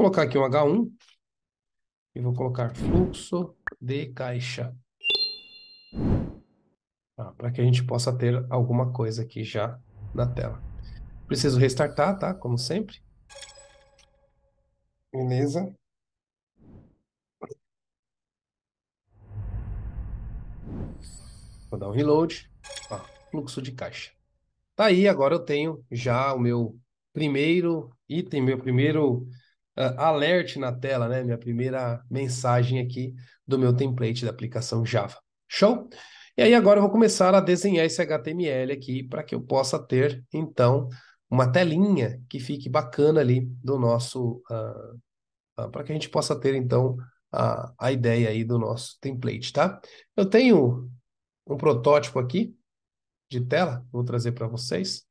colocar aqui um H1 e vou colocar fluxo de caixa. Tá, Para que a gente possa ter alguma coisa aqui já na tela. Preciso restartar, tá? Como sempre. Beleza. Vou dar um reload. Ó, fluxo de caixa. Tá aí, agora eu tenho já o meu primeiro item, meu primeiro uh, ah, alert na tela, né? Minha primeira mensagem aqui do meu template da aplicação Java. Show? E aí agora eu vou começar a desenhar esse HTML aqui para que eu possa ter, então, uma telinha que fique bacana ali do nosso... Uh, uh, para que a gente possa ter, então, a, a ideia aí do nosso template, tá? Eu tenho um protótipo aqui de tela, vou trazer para vocês.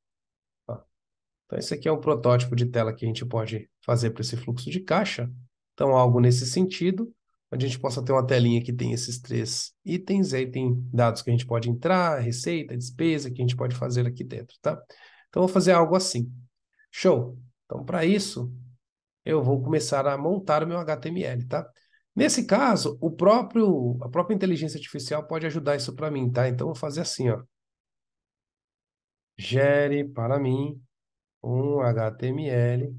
Então, esse aqui é um protótipo de tela que a gente pode fazer para esse fluxo de caixa. Então, algo nesse sentido, onde a gente possa ter uma telinha que tem esses três itens, aí tem dados que a gente pode entrar, receita, despesa, que a gente pode fazer aqui dentro, tá? Então, vou fazer algo assim. Show! Então, para isso, eu vou começar a montar o meu HTML, tá? Nesse caso, o próprio, a própria inteligência artificial pode ajudar isso para mim, tá? Então, eu vou fazer assim, ó. Gere para mim um HTML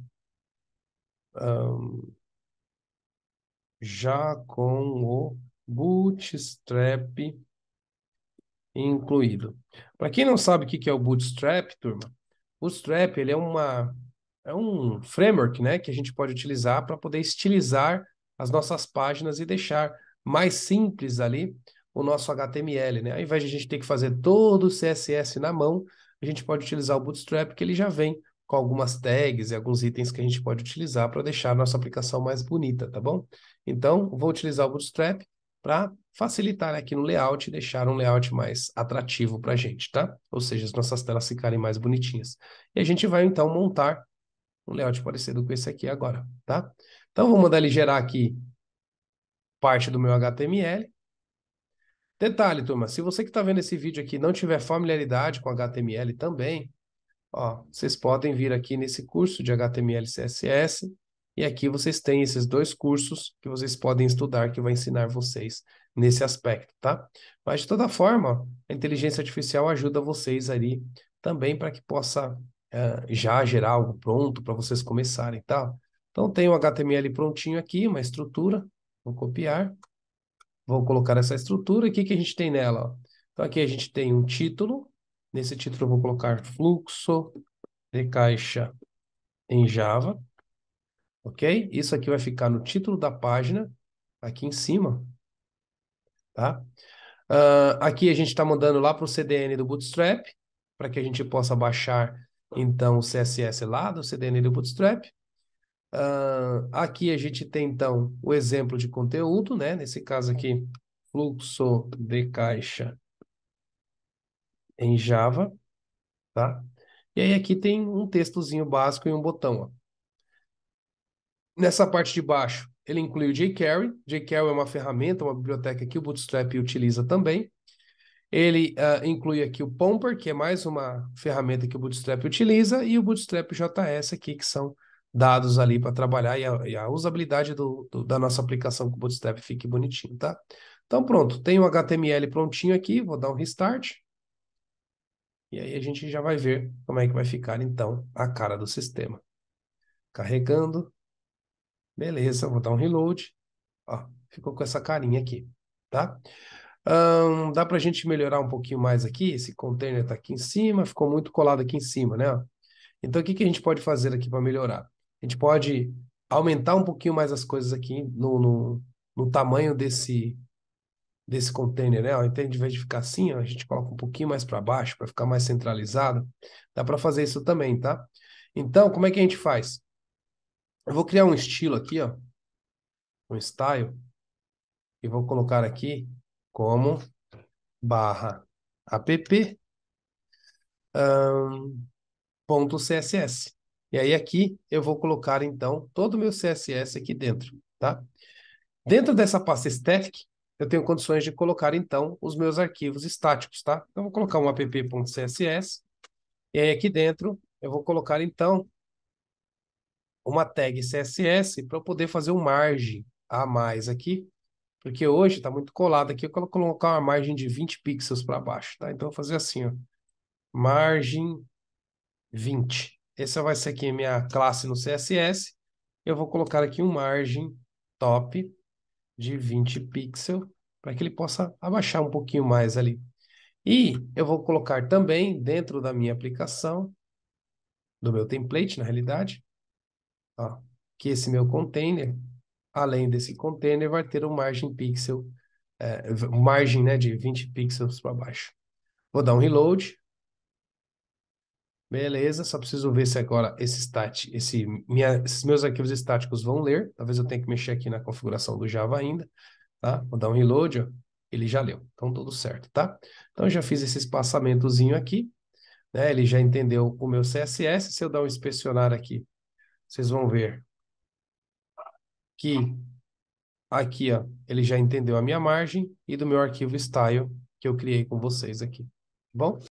um, já com o Bootstrap incluído. Para quem não sabe o que é o Bootstrap, turma, Bootstrap ele é uma é um framework, né, que a gente pode utilizar para poder estilizar as nossas páginas e deixar mais simples ali o nosso HTML, né? Ao invés de a gente ter que fazer todo o CSS na mão, a gente pode utilizar o Bootstrap que ele já vem com algumas tags e alguns itens que a gente pode utilizar para deixar a nossa aplicação mais bonita, tá bom? Então, vou utilizar o Bootstrap para facilitar aqui no layout e deixar um layout mais atrativo para a gente, tá? Ou seja, as nossas telas ficarem mais bonitinhas. E a gente vai, então, montar um layout parecido com esse aqui agora, tá? Então, vou mandar ele gerar aqui parte do meu HTML. Detalhe, turma, se você que está vendo esse vídeo aqui não tiver familiaridade com HTML também, Ó, vocês podem vir aqui nesse curso de HTML e CSS, e aqui vocês têm esses dois cursos que vocês podem estudar, que vai ensinar vocês nesse aspecto, tá? Mas, de toda forma, a inteligência artificial ajuda vocês ali também para que possa uh, já gerar algo pronto para vocês começarem, tá? Então, tem o HTML prontinho aqui, uma estrutura, vou copiar, vou colocar essa estrutura, e o que, que a gente tem nela? Ó? Então, aqui a gente tem um título, Nesse título eu vou colocar fluxo de caixa em Java, ok? Isso aqui vai ficar no título da página, aqui em cima, tá? Uh, aqui a gente está mandando lá para o CDN do Bootstrap, para que a gente possa baixar, então, o CSS lá do CDN do Bootstrap. Uh, aqui a gente tem, então, o exemplo de conteúdo, né? Nesse caso aqui, fluxo de caixa em Java, tá? E aí aqui tem um textozinho básico e um botão, ó. Nessa parte de baixo, ele inclui o jQuery. jQuery é uma ferramenta, uma biblioteca que o Bootstrap utiliza também. Ele uh, inclui aqui o Pomper, que é mais uma ferramenta que o Bootstrap utiliza, e o Bootstrap JS aqui, que são dados ali para trabalhar e a, e a usabilidade do, do, da nossa aplicação com o Bootstrap fique bonitinho, tá? Então pronto, tem o HTML prontinho aqui, vou dar um restart. E aí a gente já vai ver como é que vai ficar, então, a cara do sistema. Carregando. Beleza, vou dar um reload. Ó, ficou com essa carinha aqui, tá? Um, dá para a gente melhorar um pouquinho mais aqui. Esse container está aqui em cima, ficou muito colado aqui em cima, né? Então, o que, que a gente pode fazer aqui para melhorar? A gente pode aumentar um pouquinho mais as coisas aqui no, no, no tamanho desse desse container, né? Ó, então, em vez de ficar assim, a gente coloca um pouquinho mais para baixo para ficar mais centralizado. Dá para fazer isso também, tá? Então, como é que a gente faz? Eu vou criar um estilo aqui, ó, um style, e vou colocar aqui como barra app um, ponto CSS. E aí aqui eu vou colocar, então, todo o meu CSS aqui dentro, tá? Dentro dessa pasta static, eu tenho condições de colocar, então, os meus arquivos estáticos, tá? Então, vou colocar um app.css, e aí aqui dentro eu vou colocar, então, uma tag CSS para eu poder fazer um margem a mais aqui, porque hoje está muito colado aqui, eu vou colocar uma margem de 20 pixels para baixo, tá? Então, eu vou fazer assim, ó, margem 20. Essa vai ser aqui a minha classe no CSS, eu vou colocar aqui um margem top de 20 pixels para que ele possa abaixar um pouquinho mais ali. E eu vou colocar também dentro da minha aplicação, do meu template, na realidade, ó, que esse meu container, além desse container, vai ter um margem pixel, é, margem né, de 20 pixels para baixo. Vou dar um reload, Beleza, só preciso ver se agora esse stat, esse, minha, esses meus arquivos estáticos vão ler. Talvez eu tenha que mexer aqui na configuração do Java ainda, tá? Vou dar um reload, ó. ele já leu. Então, tudo certo, tá? Então, eu já fiz esse espaçamentozinho aqui, né? Ele já entendeu o meu CSS. Se eu dar um inspecionar aqui, vocês vão ver que aqui, ó, ele já entendeu a minha margem e do meu arquivo style que eu criei com vocês aqui, tá bom?